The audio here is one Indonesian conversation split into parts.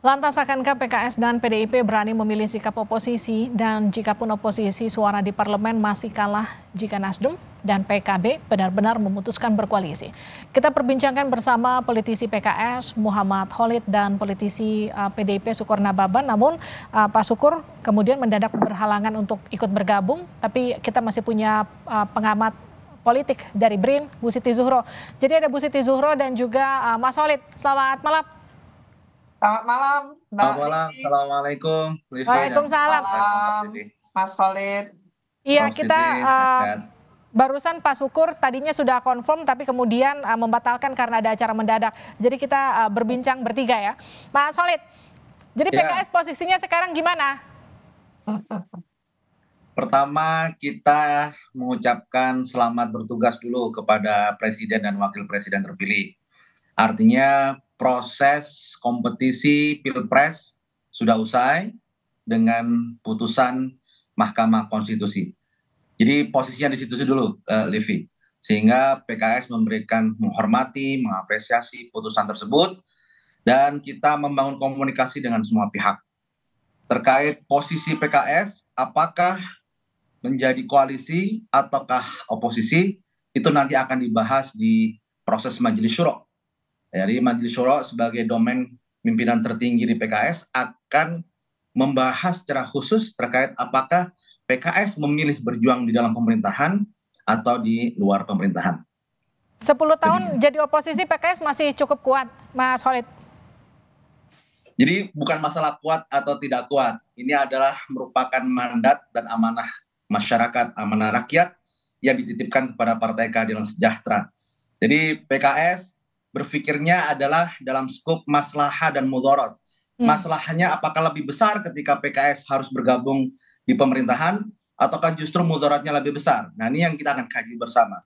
Lantas akankah PKS dan PDIP berani memilih sikap oposisi dan jikapun oposisi suara di parlemen masih kalah jika Nasdem dan PKB benar-benar memutuskan berkoalisi? Kita perbincangkan bersama politisi PKS Muhammad Holid dan politisi uh, PDIP Sukor Nababan. Namun uh, Pak Sukur kemudian mendadak berhalangan untuk ikut bergabung, tapi kita masih punya uh, pengamat politik dari BRIN, Bu Siti Zuhro. Jadi ada Bu Siti Zuhro dan juga Mas Holid. Selamat malam. Selamat malam, Mbak. Selamat malam. Didi. Assalamualaikum. Waalaikumsalam. Malam, Mas Khalid. Iya, kita uh, barusan pas ukur tadinya sudah konfirm tapi kemudian uh, membatalkan karena ada acara mendadak. Jadi kita uh, berbincang bertiga ya. Mas Khalid, jadi PKS ya. posisinya sekarang gimana? Pertama, kita mengucapkan selamat bertugas dulu kepada Presiden dan Wakil Presiden terpilih. Artinya proses kompetisi pilpres sudah usai dengan putusan Mahkamah Konstitusi. Jadi posisinya di situ dulu, uh, Livi. Sehingga PKS memberikan menghormati, mengapresiasi putusan tersebut, dan kita membangun komunikasi dengan semua pihak. Terkait posisi PKS, apakah menjadi koalisi ataukah oposisi, itu nanti akan dibahas di proses majelis syuro jadi Majelis Syuro sebagai domain pimpinan tertinggi di PKS akan membahas secara khusus terkait apakah PKS memilih berjuang di dalam pemerintahan atau di luar pemerintahan. Sepuluh tahun jadi, jadi oposisi PKS masih cukup kuat, Mas Khalid. Jadi bukan masalah kuat atau tidak kuat. Ini adalah merupakan mandat dan amanah masyarakat, amanah rakyat yang dititipkan kepada Partai Keadilan Sejahtera. Jadi PKS berpikirnya adalah dalam skop maslahah dan mudorot. Hmm. Masalahnya apakah lebih besar ketika PKS harus bergabung di pemerintahan ataukah justru mudaratnya lebih besar? Nah ini yang kita akan kaji bersama.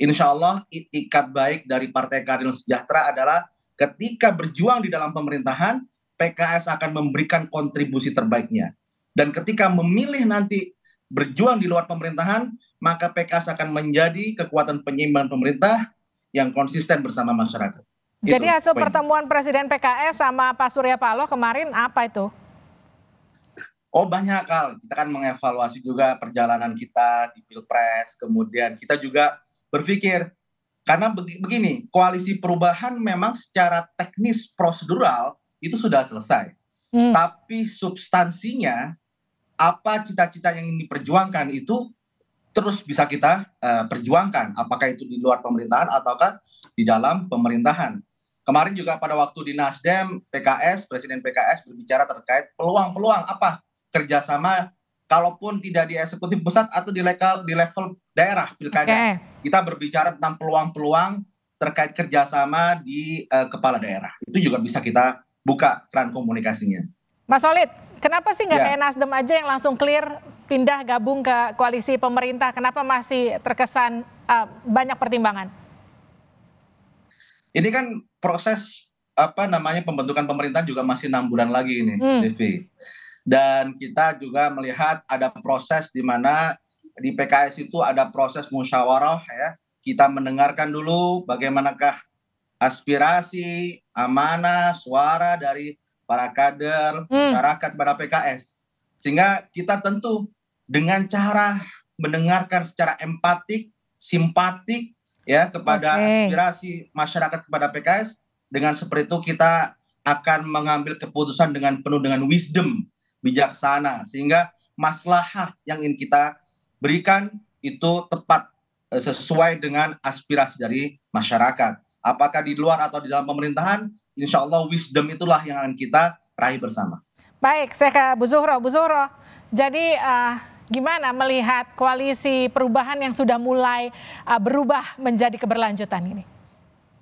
Insya Allah itikat baik dari Partai Keadilan Sejahtera adalah ketika berjuang di dalam pemerintahan, PKS akan memberikan kontribusi terbaiknya. Dan ketika memilih nanti berjuang di luar pemerintahan, maka PKS akan menjadi kekuatan penyeimbang pemerintah yang konsisten bersama masyarakat. Gitu. Jadi itu hasil pertemuan Presiden PKS sama Pak Surya Paloh kemarin apa itu? Oh banyak hal. Kita kan mengevaluasi juga perjalanan kita di Pilpres, kemudian kita juga berpikir karena begini, koalisi perubahan memang secara teknis prosedural itu sudah selesai. Hmm. Tapi substansinya apa cita-cita yang ingin diperjuangkan itu terus bisa kita uh, perjuangkan apakah itu di luar pemerintahan ataukah di dalam pemerintahan. Kemarin juga pada waktu di Nasdem, PKS, Presiden PKS berbicara terkait peluang-peluang apa kerjasama kalaupun tidak di eksekutif pusat atau di level, di level daerah pilkada. Okay. Kita berbicara tentang peluang-peluang terkait kerjasama di uh, kepala daerah. Itu juga bisa kita buka keran komunikasinya. Mas Solid, kenapa sih nggak ya. kayak Nasdem aja yang langsung clear pindah gabung ke koalisi pemerintah? Kenapa masih terkesan uh, banyak pertimbangan? Ini kan proses apa namanya pembentukan pemerintah juga masih enam bulan lagi ini, hmm. Devi. Dan kita juga melihat ada proses di mana di PKS itu ada proses musyawarah ya. Kita mendengarkan dulu bagaimanakah aspirasi, amanah, suara dari para kader, hmm. masyarakat pada PKS. Sehingga kita tentu dengan cara mendengarkan secara empatik, simpatik ya kepada okay. aspirasi masyarakat kepada PKS. Dengan seperti itu kita akan mengambil keputusan dengan penuh dengan wisdom, bijaksana sehingga maslahah yang ingin kita berikan itu tepat eh, sesuai dengan aspirasi dari masyarakat. Apakah di luar atau di dalam pemerintahan, insya Allah wisdom itulah yang akan kita raih bersama. Baik, saya ke Bu Zuhro. Bu Zuhro, jadi uh, gimana melihat koalisi perubahan yang sudah mulai uh, berubah menjadi keberlanjutan ini?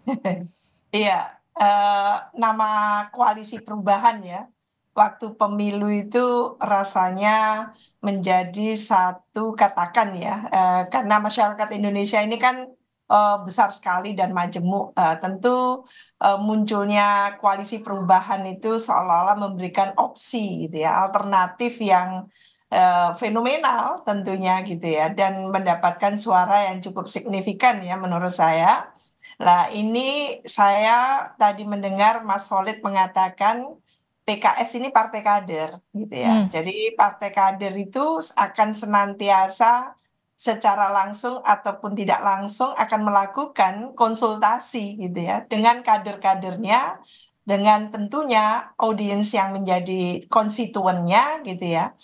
Iya, uh, nama koalisi perubahan ya. Waktu pemilu itu rasanya menjadi satu katakan ya, uh, karena masyarakat Indonesia ini kan uh, besar sekali dan majemuk. Uh, tentu uh, munculnya koalisi perubahan itu seolah-olah memberikan opsi gitu ya, alternatif yang Eh, fenomenal tentunya gitu ya dan mendapatkan suara yang cukup signifikan ya menurut saya. Lah ini saya tadi mendengar Mas Holid mengatakan PKS ini partai kader gitu ya. Hmm. Jadi partai kader itu akan senantiasa secara langsung ataupun tidak langsung akan melakukan konsultasi gitu ya dengan kader-kadernya dengan tentunya audiens yang menjadi konstituennya gitu ya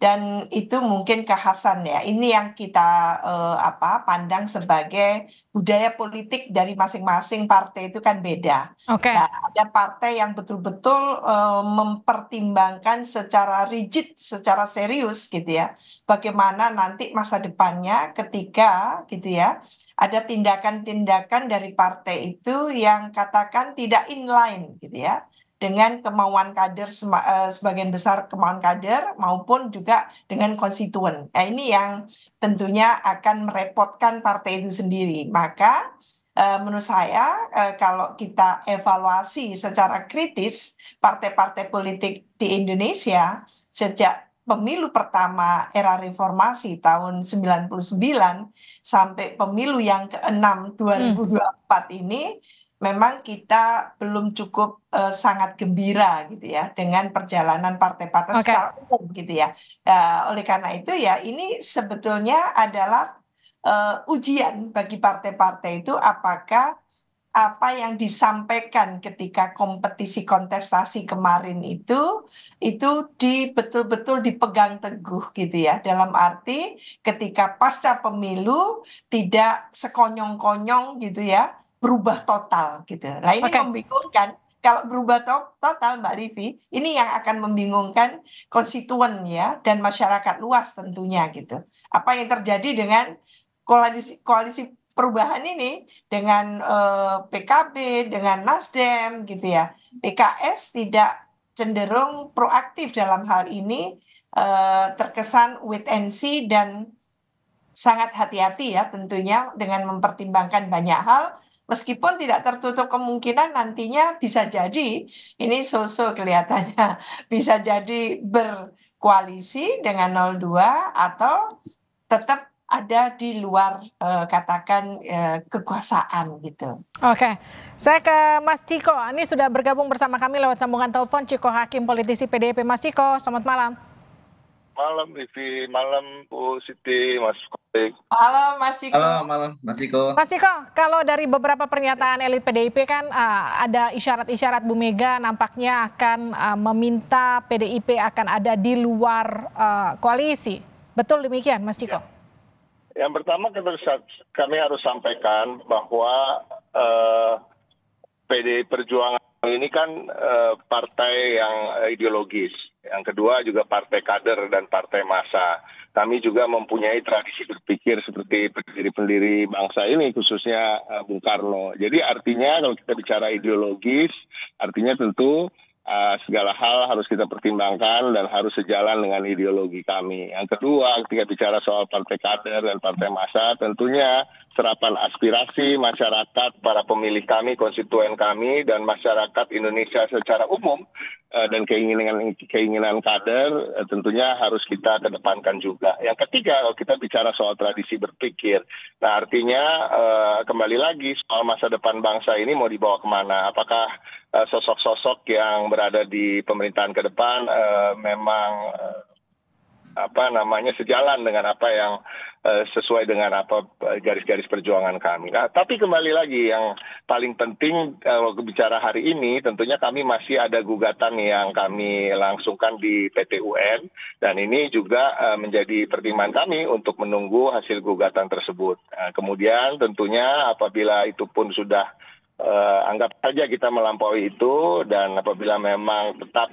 dan itu mungkin kehasan ya. Ini yang kita eh, apa pandang sebagai budaya politik dari masing-masing partai itu kan beda. Okay. Nah, ada partai yang betul-betul eh, mempertimbangkan secara rigid, secara serius gitu ya. Bagaimana nanti masa depannya ketika gitu ya ada tindakan-tindakan dari partai itu yang katakan tidak inline gitu ya dengan kemauan kader eh, sebagian besar kemauan kader maupun juga dengan konstituen. Nah, ini yang tentunya akan merepotkan partai itu sendiri. Maka eh, menurut saya eh, kalau kita evaluasi secara kritis partai-partai politik di Indonesia sejak pemilu pertama era reformasi tahun 99 sampai pemilu yang ke-6 2024 hmm. ini memang kita belum cukup uh, sangat gembira gitu ya dengan perjalanan partai partai okay. secara umum gitu ya. Uh, oleh karena itu ya ini sebetulnya adalah uh, ujian bagi partai-partai itu apakah apa yang disampaikan ketika kompetisi kontestasi kemarin itu itu di betul-betul dipegang teguh gitu ya dalam arti ketika pasca pemilu tidak sekonyong-konyong gitu ya berubah total gitu. Nah ini okay. membingungkan. Kalau berubah to total Mbak Livi, ini yang akan membingungkan konstituen ya dan masyarakat luas tentunya gitu. Apa yang terjadi dengan koalisi koalisi perubahan ini dengan eh, PKB, dengan Nasdem gitu ya. PKS tidak cenderung proaktif dalam hal ini eh, terkesan wait and see dan sangat hati-hati ya tentunya dengan mempertimbangkan banyak hal Meskipun tidak tertutup kemungkinan nantinya bisa jadi ini sosok kelihatannya bisa jadi berkoalisi dengan 02 atau tetap ada di luar eh, katakan eh, kekuasaan gitu. Oke, saya ke Mas Ciko. Ini sudah bergabung bersama kami lewat sambungan telepon Ciko Hakim, politisi PDIP. Mas Ciko, selamat malam. Malam Vivi, malam Bu Siti, Mas Kotik. Halo Mas Iko. Halo malam Mas Iko. Mas Iko, kalau dari beberapa pernyataan elit PDIP kan uh, ada isyarat-isyarat Bu Mega nampaknya akan uh, meminta PDIP akan ada di luar uh, koalisi. Betul demikian Mas Iko? Ya. Yang pertama kami harus sampaikan bahwa uh, PDI Perjuangan ini kan uh, partai yang ideologis yang kedua juga partai kader dan partai massa. Kami juga mempunyai tradisi berpikir seperti pendiri-pendiri bangsa ini, khususnya eh, Bung Karno. Jadi artinya kalau kita bicara ideologis, artinya tentu uh, segala hal harus kita pertimbangkan dan harus sejalan dengan ideologi kami. Yang kedua, ketika bicara soal partai kader dan partai massa, tentunya serapan aspirasi masyarakat, para pemilih kami, konstituen kami, dan masyarakat Indonesia secara umum eh, dan keinginan keinginan kader eh, tentunya harus kita kedepankan juga. Yang ketiga, kalau kita bicara soal tradisi berpikir, nah artinya eh, kembali lagi soal masa depan bangsa ini mau dibawa kemana? Apakah sosok-sosok yang berada di pemerintahan ke depan memang apa namanya sejalan dengan apa yang Eh, sesuai dengan apa eh, garis-garis perjuangan kami. Nah, tapi kembali lagi yang paling penting eh, kalau bicara hari ini tentunya kami masih ada gugatan yang kami langsungkan di PTUN dan ini juga menjadi pertimbangan kami untuk menunggu hasil gugatan tersebut. Nah, kemudian tentunya apabila itu pun sudah uh, anggap saja kita melampaui itu dan apabila memang tetap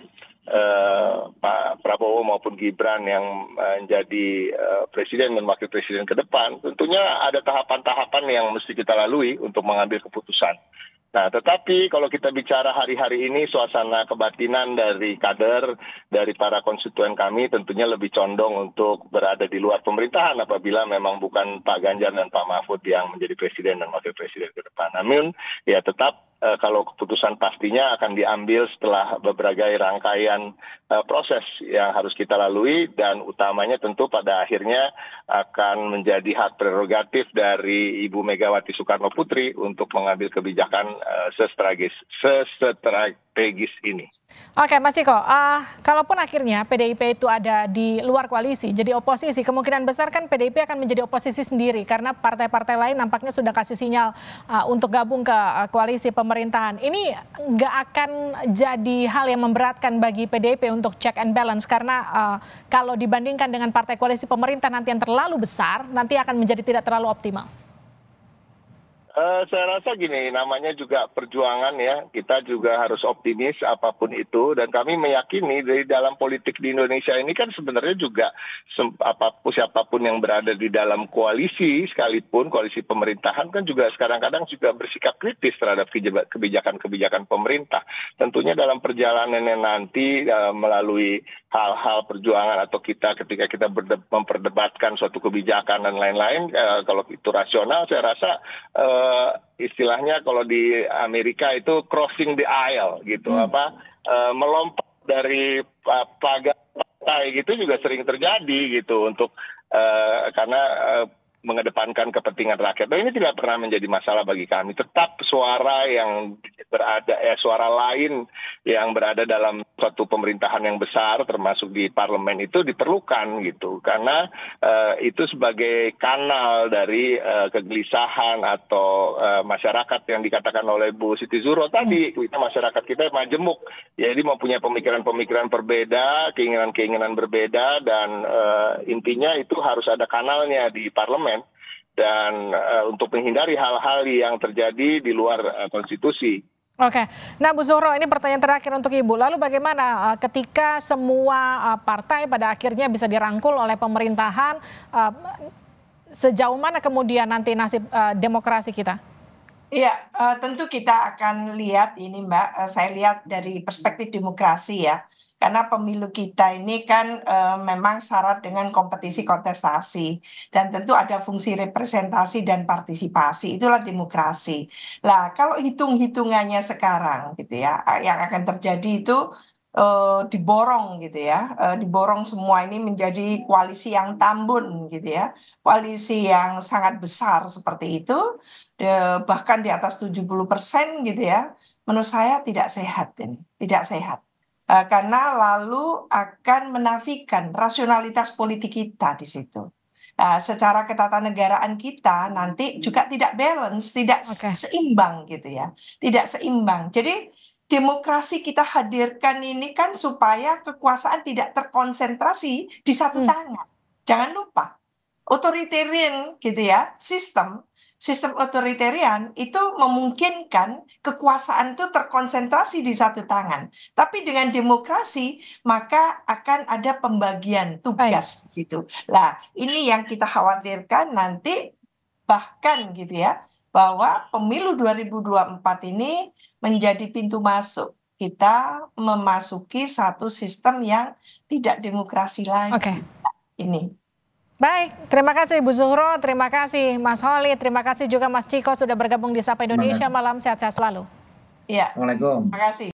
uh, maupun Gibran yang menjadi eh, presiden dan wakil presiden ke depan, tentunya ada tahapan-tahapan yang mesti kita lalui untuk mengambil keputusan. Nah, tetapi kalau kita bicara hari-hari ini suasana kebatinan dari kader, dari para konstituen kami tentunya lebih condong untuk berada di luar pemerintahan apabila memang bukan Pak Ganjar dan Pak Mahfud yang menjadi presiden dan wakil presiden ke depan. Namun, ya tetap e, kalau keputusan pastinya akan diambil setelah berbagai rangkaian e, proses yang harus kita lalui dan utamanya tentu pada akhirnya akan menjadi hak prerogatif dari Ibu Megawati Soekarno Putri untuk mengambil kebijakan e, eh, sestrategis sestrategis strategis ini. Oke, Mas Ciko, uh, kalaupun akhirnya PDIP itu ada di luar koalisi, jadi oposisi, kemungkinan besar kan PDIP akan menjadi oposisi sendiri karena partai-partai lain nampaknya sudah kasih sinyal uh, untuk gabung ke ah, koalisi pemerintahan. Ini nggak akan jadi hal yang memberatkan bagi PDIP untuk check and balance karena uh, kalau dibandingkan dengan partai koalisi pemerintah nanti yang terlalu besar, nanti akan menjadi tidak terlalu optimal. Eh, saya rasa gini, namanya juga perjuangan ya. Kita juga harus optimis apapun itu. Dan kami meyakini dari dalam politik di Indonesia ini kan sebenarnya juga apapun siapapun yang berada di dalam koalisi sekalipun koalisi pemerintahan kan juga sekarang kadang juga bersikap kritis terhadap kebijakan-kebijakan pemerintah. Tentunya dalam perjalanannya nanti uh, melalui hal-hal perjuangan atau kita ketika kita memperdebatkan suatu kebijakan dan lain-lain, uh, kalau itu rasional, saya rasa. Uh, uh, istilahnya kalau di Amerika itu crossing the aisle gitu hmm. apa uh, melompat dari uh, pagar partai gitu juga sering terjadi gitu untuk uh, karena uh, mengedepankan kepentingan rakyat. Nah ini tidak pernah menjadi masalah bagi kami. Tetap suara yang berada eh suara lain yang berada dalam suatu pemerintahan yang besar termasuk di parlemen itu diperlukan gitu. Karena uh, itu sebagai kanal dari uh, kegelisahan atau uh, masyarakat yang dikatakan oleh Bu Siti Zuro tadi hmm. kita masyarakat kita majemuk. Jadi mempunyai pemikiran-pemikiran berbeda, keinginan-keinginan berbeda dan uh, intinya itu harus ada kanalnya di parlemen dan uh, untuk menghindari hal-hal yang terjadi di luar uh, konstitusi. Oke, nah Bu Zuhro ini pertanyaan terakhir untuk Ibu. Lalu bagaimana uh, ketika semua uh, partai pada akhirnya bisa dirangkul oleh pemerintahan, uh, sejauh mana kemudian nanti nasib uh, demokrasi kita? Iya, uh, tentu kita akan lihat ini Mbak, uh, saya lihat dari perspektif demokrasi ya karena pemilu kita ini kan e, memang syarat dengan kompetisi kontestasi dan tentu ada fungsi representasi dan partisipasi itulah demokrasi. Lah kalau hitung-hitungannya sekarang gitu ya yang akan terjadi itu e, diborong gitu ya. E, diborong semua ini menjadi koalisi yang tambun gitu ya. Koalisi yang sangat besar seperti itu de, bahkan di atas 70% gitu ya. Menurut saya tidak sehat ini, tidak sehat Eh, karena lalu akan menafikan rasionalitas politik kita di situ. Uh, secara ketatanegaraan kita nanti juga tidak balance, tidak okay. seimbang gitu ya, tidak seimbang. Jadi demokrasi kita hadirkan ini kan supaya kekuasaan tidak terkonsentrasi di satu hmm. tangan. Jangan lupa, authoritarian gitu ya, sistem sistem otoritarian itu memungkinkan kekuasaan itu terkonsentrasi di satu tangan. Tapi dengan demokrasi maka akan ada pembagian tugas Baik. di situ. Lah, ini yang kita khawatirkan nanti bahkan gitu ya bahwa pemilu 2024 ini menjadi pintu masuk kita memasuki satu sistem yang tidak demokrasi lagi. Okay. Ini Baik, terima kasih Bu Zuhro, terima kasih Mas Holi, terima kasih juga Mas Ciko sudah bergabung di Sapa Indonesia malam sehat-sehat selalu. Iya. Waalaikumsalam. Terima kasih.